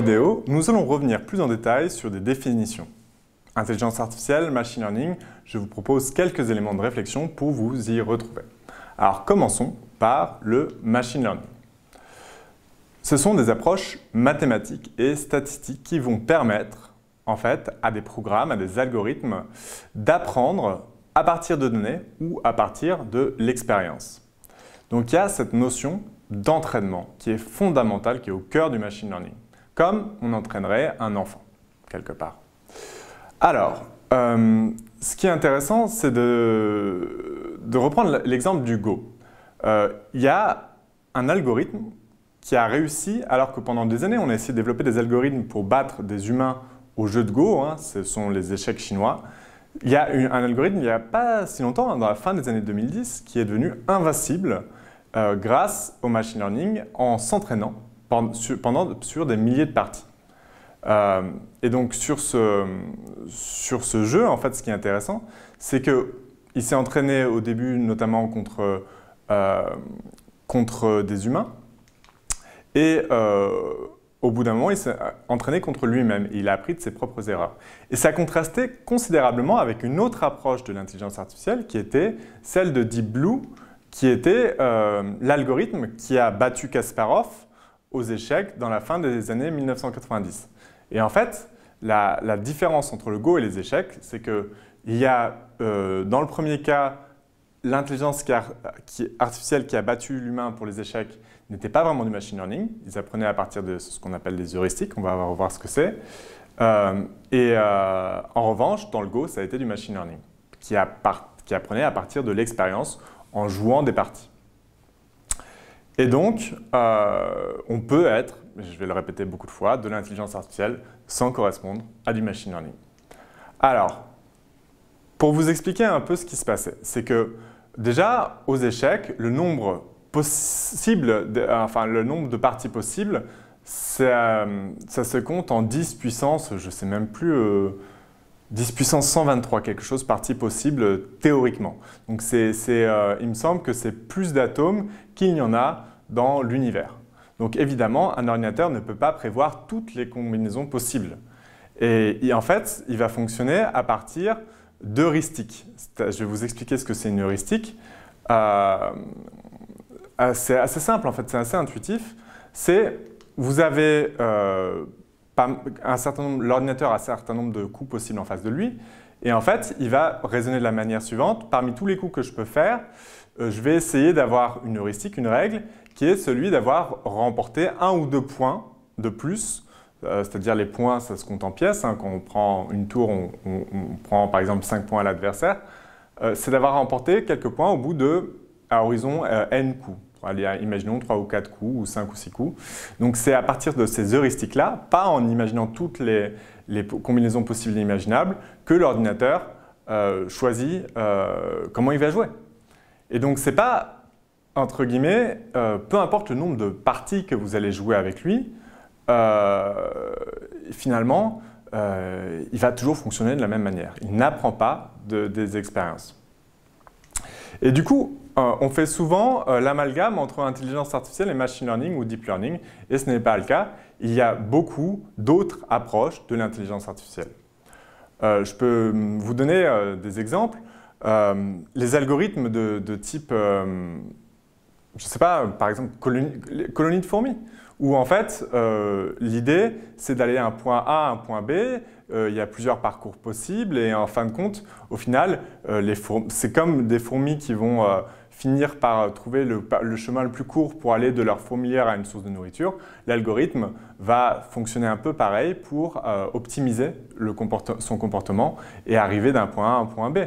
vidéo, nous allons revenir plus en détail sur des définitions. Intelligence artificielle, machine learning, je vous propose quelques éléments de réflexion pour vous y retrouver. Alors commençons par le machine learning. Ce sont des approches mathématiques et statistiques qui vont permettre en fait à des programmes, à des algorithmes d'apprendre à partir de données ou à partir de l'expérience. Donc il y a cette notion d'entraînement qui est fondamentale, qui est au cœur du machine learning comme on entraînerait un enfant, quelque part. Alors, euh, ce qui est intéressant, c'est de, reprendre l'exemple du Go. Euh, il y a un algorithme qui a réussi, alors que pendant des années, on a essayé de développer des algorithmes pour battre des humains au jeu de Go, hein, ce sont les échecs chinois. Il y a un algorithme, il n'y a pas si longtemps, hein, dans la fin des années 2010, qui est devenu invincible euh, grâce au machine learning en s'entraînant sur, sur des milliers de parties. Euh, et donc sur ce, jeu, en fait, ce qui est intéressant, c'est qu'il s'est entraîné au début notamment contre, euh, contre des humains. Et euh, au bout d'un moment, il s'est entraîné contre lui-même. Il a appris de ses propres erreurs. Et ça contrastait considérablement avec une autre approche de l'intelligence artificielle qui était celle de Deep Blue, qui était l'algorithme qui a battu Kasparov aux échecs dans la fin des années 1990. Et en fait, la, différence entre le Go et les échecs, c'est qu'il y a euh, dans le premier cas l'intelligence artificielle qui a battu l'humain pour les échecs n'était pas vraiment du machine learning. Ils apprenaient à partir de ce qu'on appelle des heuristiques, on va voir ce que c'est. Euh, et euh, en revanche, dans le Go, ça a été du machine learning, qui, a qui apprenait à partir de l'expérience en jouant des parties. Et donc, euh, on peut être, je vais le répéter beaucoup de fois, de l'intelligence artificielle sans correspondre à du machine learning. Alors, pour vous expliquer un peu ce qui se passait, c'est que déjà, aux échecs, le nombre, possible, de, enfin, le nombre de parties possibles, ça, se compte en 10 puissances, je ne sais même plus... Euh, 10 puissance 123, quelque chose partie possible euh, théoriquement. Donc c'est, euh, il me semble que c'est plus d'atomes qu'il n'y en a dans l'univers. Donc évidemment, un ordinateur ne peut pas prévoir toutes les combinaisons possibles. Et, en fait, il va fonctionner à partir d'heuristiques. Je vais vous expliquer ce que c'est une heuristique. Euh, c'est assez simple en fait, c'est assez intuitif. C'est, vous avez l'ordinateur a un certain nombre de coups possibles en face de lui. Et en fait, il va raisonner de la manière suivante. Parmi tous les coups que je peux faire, euh, je vais essayer d'avoir une heuristique, une règle, qui est celui d'avoir remporté un ou deux points de plus. Euh, c'est-à-dire les points, ça se compte en pièces. Hein. Quand on prend une tour, on, prend par exemple 5 points à l'adversaire. Euh, c'est d'avoir remporté quelques points au bout de, à horizon n coups imaginons, 3 ou 4 coups, ou 5 ou 6 coups. Donc c'est à partir de ces heuristiques-là, pas en imaginant toutes les, combinaisons possibles et imaginables, que l'ordinateur euh, choisit euh, comment il va jouer. Et donc c'est pas, entre guillemets, euh, peu importe le nombre de parties que vous allez jouer avec lui, finalement, il va toujours fonctionner de la même manière. Il n'apprend pas de, des expériences. Et du coup, euh, on fait souvent euh, l'amalgame entre intelligence artificielle et machine learning ou deep learning, et ce n'est pas le cas. Il y a beaucoup d'autres approches de l'intelligence artificielle. Euh, je peux hum, vous donner des exemples. les algorithmes de, type, je ne sais pas, par exemple, colonie, de fourmis, où en fait, l'idée, c'est d'aller à un point A à un point B, il y a plusieurs parcours possibles, et en fin de compte, au final, c'est comme des fourmis qui vont finir par trouver le, chemin le plus court pour aller de leur fourmilière à une source de nourriture, l'algorithme va fonctionner un peu pareil pour euh, optimiser son comportement et arriver d'un point A à un point B.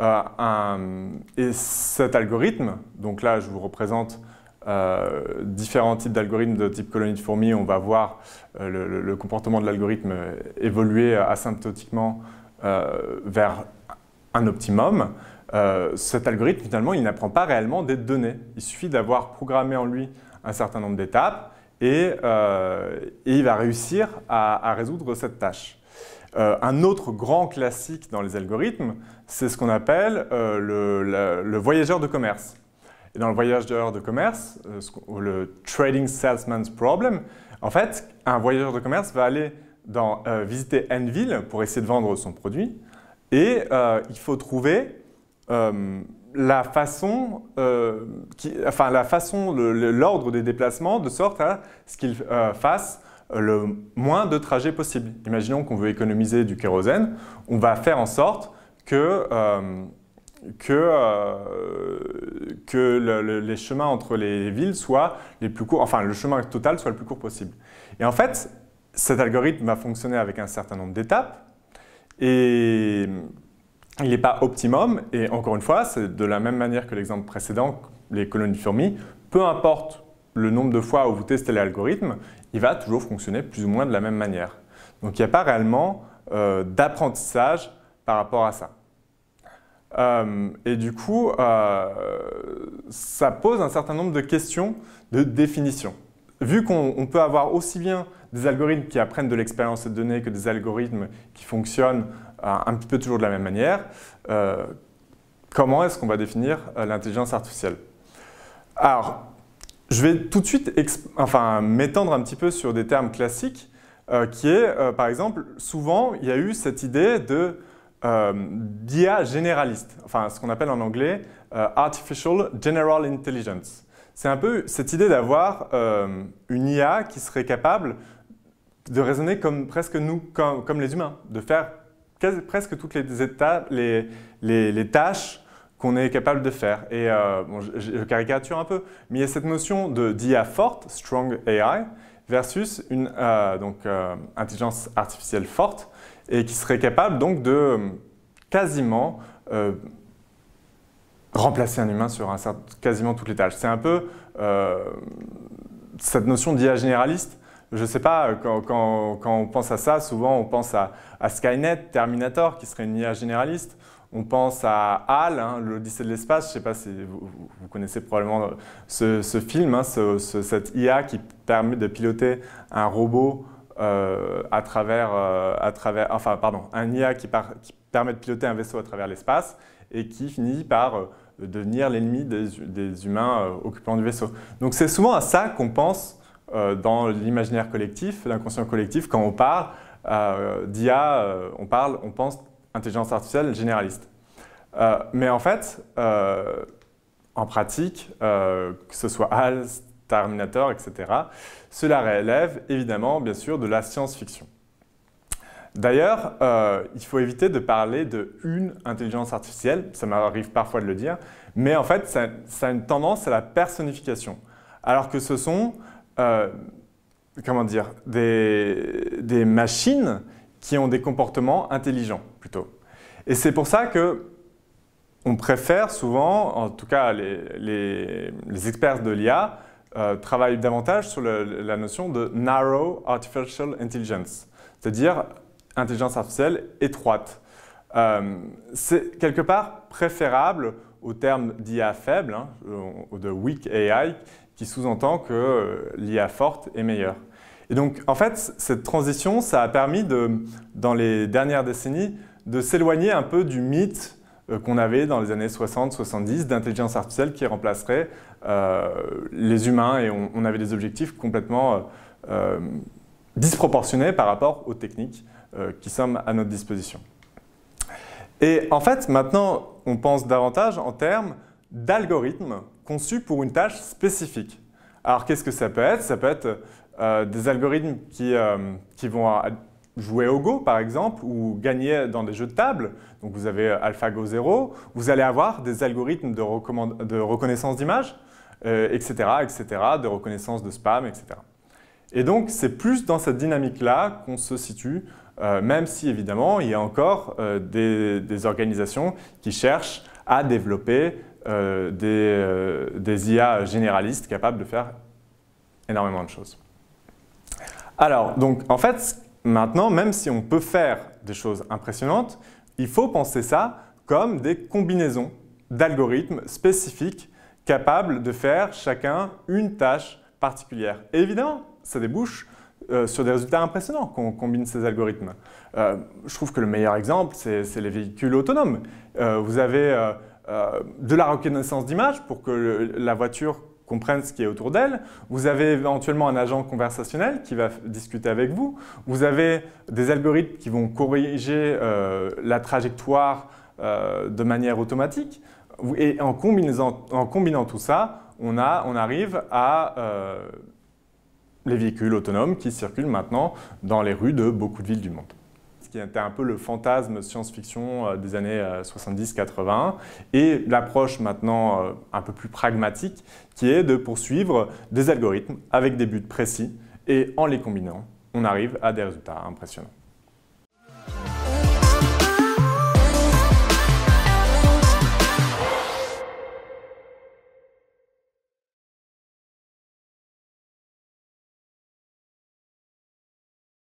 Euh, et cet algorithme, donc là je vous représente euh, différents types d'algorithmes de type colonie de fourmis, on va voir le, comportement de l'algorithme évoluer asymptotiquement vers un optimum. Euh, cet algorithme, finalement, il n'apprend pas réellement des données. Il suffit d'avoir programmé en lui un certain nombre d'étapes et, euh, il va réussir à, résoudre cette tâche. Euh, un autre grand classique dans les algorithmes, c'est ce qu'on appelle le, voyageur de commerce. Et dans le voyageur de commerce, le trading salesman's problem, en fait, un voyageur de commerce va aller dans, visiter n pour essayer de vendre son produit et il faut trouver euh, la façon, euh, enfin la façon, l'ordre des déplacements de sorte à ce qu'ils euh, fasse le moins de trajets possible. Imaginons qu'on veut économiser du kérosène, on va faire en sorte que, que, que les chemins entre les villes soient les plus courts, enfin le chemin total soit le plus court possible. Et en fait, cet algorithme va fonctionner avec un certain nombre d'étapes, et il n'est pas optimum. Et encore une fois, c'est de la même manière que l'exemple précédent, les colonies de fourmis. peu importe le nombre de fois où vous testez l'algorithme, il va toujours fonctionner plus ou moins de la même manière. Donc il n'y a pas réellement euh, d'apprentissage par rapport à ça. Euh, et du coup, euh, ça pose un certain nombre de questions de définition vu qu'on peut avoir aussi bien des algorithmes qui apprennent de l'expérience de données que des algorithmes qui fonctionnent euh, un petit peu toujours de la même manière, euh, comment est-ce qu'on va définir euh, l'intelligence artificielle Alors, je vais tout de suite enfin, m'étendre un petit peu sur des termes classiques, qui est, par exemple, souvent, il y a eu cette idée de d'IA généraliste, enfin ce qu'on appelle en anglais Artificial General Intelligence. C'est un peu cette idée d'avoir euh, une IA qui serait capable de raisonner comme presque nous, comme, les humains, de faire presque toutes les, les, tâches qu'on est capable de faire. Et euh, je, caricature un peu, mais il y a cette notion d'IA forte, strong AI, versus une euh, donc, intelligence artificielle forte, et qui serait capable donc de quasiment remplacer un humain sur un quasiment toutes les tâches. C'est un peu euh, cette notion d'IA généraliste. Je ne sais pas, euh, quand, on pense à ça, souvent on pense à, Skynet, Terminator, qui serait une IA généraliste. On pense à HAL, hein, l'Odyssée de l'espace. Je ne sais pas si vous, connaissez probablement euh, ce, film, hein, cette IA qui permet de piloter un robot euh, à travers, euh, à travers, enfin pardon, un IA qui, permet de piloter un vaisseau à travers l'espace et qui finit par euh, devenir l'ennemi des, humains occupant du vaisseau. Donc c'est souvent à ça qu'on pense dans l'imaginaire collectif, l'inconscient collectif, quand on parle d'IA, on parle, on pense intelligence artificielle généraliste. mais en fait, en pratique, que ce soit HAL, Terminator, etc. Cela relève évidemment, bien sûr, de la science-fiction. D'ailleurs, euh, il faut éviter de parler de une intelligence artificielle, ça m'arrive parfois de le dire, mais en fait, ça, a une tendance à la personnification. Alors que ce sont, euh, comment dire, des, machines qui ont des comportements intelligents, plutôt. Et c'est pour ça que on préfère souvent, en tout cas les experts de l'IA, euh, travaille davantage sur la notion de narrow artificial intelligence, c'est-à-dire intelligence artificielle étroite. Euh, c'est quelque part préférable au terme d'IA faible, hein, ou de weak AI, qui sous-entend que euh, l'IA forte est meilleure. Et donc, en fait, cette transition, ça a permis, dans les dernières décennies, de s'éloigner un peu du mythe qu'on avait dans les années 60-70 d'intelligence artificielle qui remplacerait euh, les humains et on, avait des objectifs complètement euh, euh, disproportionnés par rapport aux techniques qui sont à notre disposition. Et en fait, maintenant, on pense davantage en termes d'algorithmes conçus pour une tâche spécifique. Alors qu'est-ce que ça peut être Ça peut être des algorithmes qui, vont jouer au Go par exemple ou gagner dans des jeux de table. Donc vous avez AlphaGo 0, vous allez avoir des algorithmes de, de reconnaissance d'images etc., euh, etc., de reconnaissance de spam, etc. Et donc, c'est plus dans cette dynamique-là qu'on se situe, euh, même si évidemment, il y a encore euh, des, organisations qui cherchent à développer des, des, IA généralistes capables de faire énormément de choses. Alors, donc, en fait, maintenant, même si on peut faire des choses impressionnantes, il faut penser ça comme des combinaisons d'algorithmes spécifiques capable de faire chacun une tâche particulière. évidemment, ça débouche euh, sur des résultats impressionnants quand on combine ces algorithmes. Euh, je trouve que le meilleur exemple, c'est les véhicules autonomes. Euh, vous avez de la reconnaissance d'image pour que la voiture comprenne ce qui est autour d'elle. Vous avez éventuellement un agent conversationnel qui va discuter avec vous. Vous avez des algorithmes qui vont corriger la trajectoire de manière automatique. Et en combinant, tout ça, on, arrive à euh, les véhicules autonomes qui circulent maintenant dans les rues de beaucoup de villes du monde Ce qui était un peu le fantasme science-fiction euh, des années 70-80, euh, et l'approche maintenant un peu plus pragmatique, qui est de poursuivre des algorithmes avec des buts précis, et en les combinant, on arrive à des résultats impressionnants.